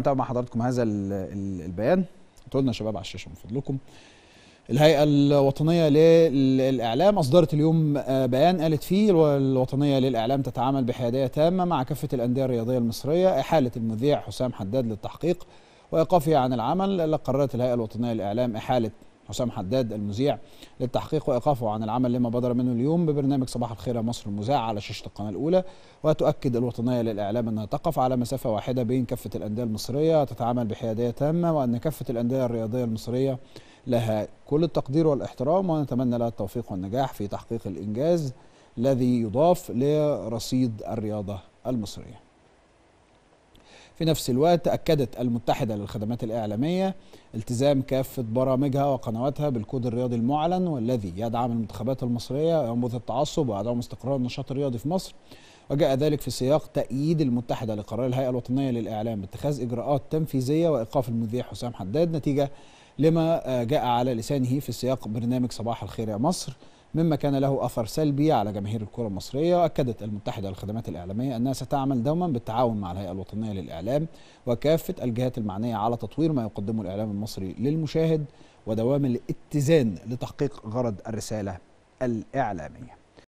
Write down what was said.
نتابع مع حضراتكم هذا البيان تقولنا لنا شباب على الشاشه من فضلكم الهيئه الوطنيه للاعلام اصدرت اليوم آه، بيان قالت فيه الوطنيه للاعلام تتعامل بحياديه تامه مع كافه الانديه الرياضيه المصريه احاله المذيع حسام حداد للتحقيق وايقافه عن العمل قررت الهيئه الوطنيه للاعلام احاله حسام حداد المذيع للتحقيق وايقافه عن العمل لما بدر منه اليوم ببرنامج صباح الخير يا مصر المذاع على شاشه القناه الاولى وتؤكد الوطنيه للاعلام انها تقف على مسافه واحده بين كافه الانديه المصريه تتعامل بحياديه تامه وان كافه الانديه الرياضيه المصريه لها كل التقدير والاحترام ونتمنى لها التوفيق والنجاح في تحقيق الانجاز الذي يضاف لرصيد الرياضه المصريه في نفس الوقت أكدت المتحدة للخدمات الإعلامية التزام كافة برامجها وقنواتها بالكود الرياضي المعلن والذي يدعم المنتخبات المصرية وينبذ التعصب ويدعم استقرار النشاط الرياضي في مصر وجاء ذلك في سياق تأييد المتحدة لقرار الهيئة الوطنية للإعلام باتخاذ إجراءات تنفيذية وإيقاف المذيع حسام حداد نتيجة لما آه، جاء على لسانه في سياق برنامج صباح الخير يا مصر مما كان له أثر سلبي على جماهير الكرة المصرية أكدت المتحدة للخدمات الإعلامية أنها ستعمل دوما بالتعاون مع الهيئة الوطنية للإعلام وكافة الجهات المعنية على تطوير ما يقدمه الإعلام المصري للمشاهد ودوام الاتزان لتحقيق غرض الرسالة الإعلامية